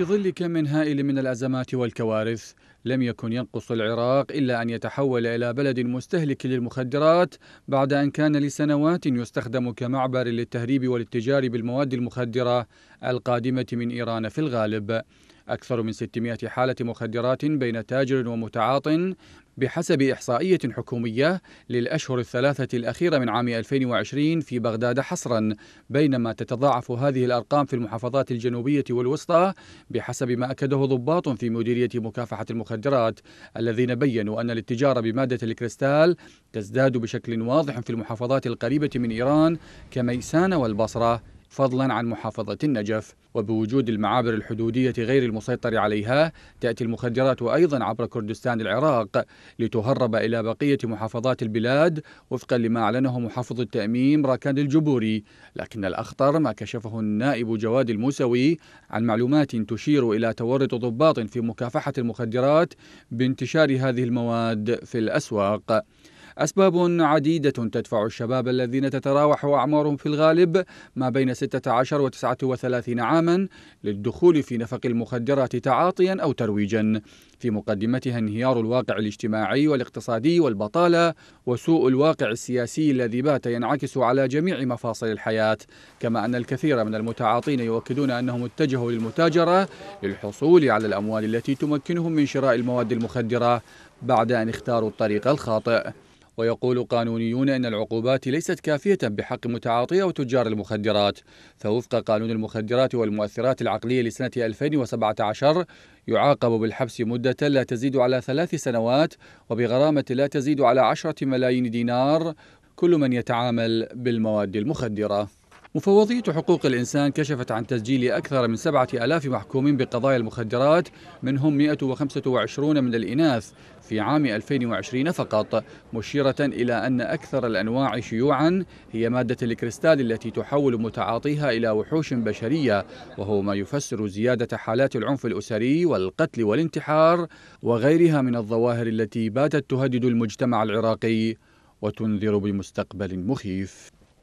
في ظل كم هائل من الأزمات والكوارث لم يكن ينقص العراق إلا أن يتحول إلى بلد مستهلك للمخدرات بعد أن كان لسنوات يستخدم كمعبر للتهريب والاتجار بالمواد المخدرة القادمة من إيران في الغالب أكثر من 600 حالة مخدرات بين تاجر ومتعاط بحسب إحصائية حكومية للأشهر الثلاثة الأخيرة من عام 2020 في بغداد حصرا بينما تتضاعف هذه الأرقام في المحافظات الجنوبية والوسطى بحسب ما أكده ضباط في مديرية مكافحة المخدرات الذين بيّنوا أن الاتجار بمادة الكريستال تزداد بشكل واضح في المحافظات القريبة من إيران كميسان والبصرة فضلا عن محافظة النجف وبوجود المعابر الحدودية غير المسيطر عليها تأتي المخدرات أيضا عبر كردستان العراق لتهرب إلى بقية محافظات البلاد وفقا لما أعلنه محافظ التأميم راكان الجبوري لكن الأخطر ما كشفه النائب جواد الموسوي عن معلومات تشير إلى تورط ضباط في مكافحة المخدرات بانتشار هذه المواد في الأسواق أسباب عديدة تدفع الشباب الذين تتراوح أعمارهم في الغالب ما بين 16 و 39 عاما للدخول في نفق المخدرات تعاطيا أو ترويجا في مقدمتها انهيار الواقع الاجتماعي والاقتصادي والبطالة وسوء الواقع السياسي الذي بات ينعكس على جميع مفاصل الحياة كما أن الكثير من المتعاطين يؤكدون أنهم اتجهوا للمتاجرة للحصول على الأموال التي تمكنهم من شراء المواد المخدرة بعد أن اختاروا الطريق الخاطئ ويقول قانونيون أن العقوبات ليست كافية بحق متعاطي أو تجار المخدرات فوفق قانون المخدرات والمؤثرات العقلية لسنة 2017 يعاقب بالحبس مدة لا تزيد على ثلاث سنوات وبغرامة لا تزيد على عشرة ملايين دينار كل من يتعامل بالمواد المخدره مفوضية حقوق الإنسان كشفت عن تسجيل أكثر من سبعة ألاف محكوم بقضايا المخدرات منهم 125 من الإناث في عام 2020 فقط مشيرة إلى أن أكثر الأنواع شيوعا هي مادة الكريستال التي تحول متعاطيها إلى وحوش بشرية وهو ما يفسر زيادة حالات العنف الأسري والقتل والانتحار وغيرها من الظواهر التي باتت تهدد المجتمع العراقي وتنذر بمستقبل مخيف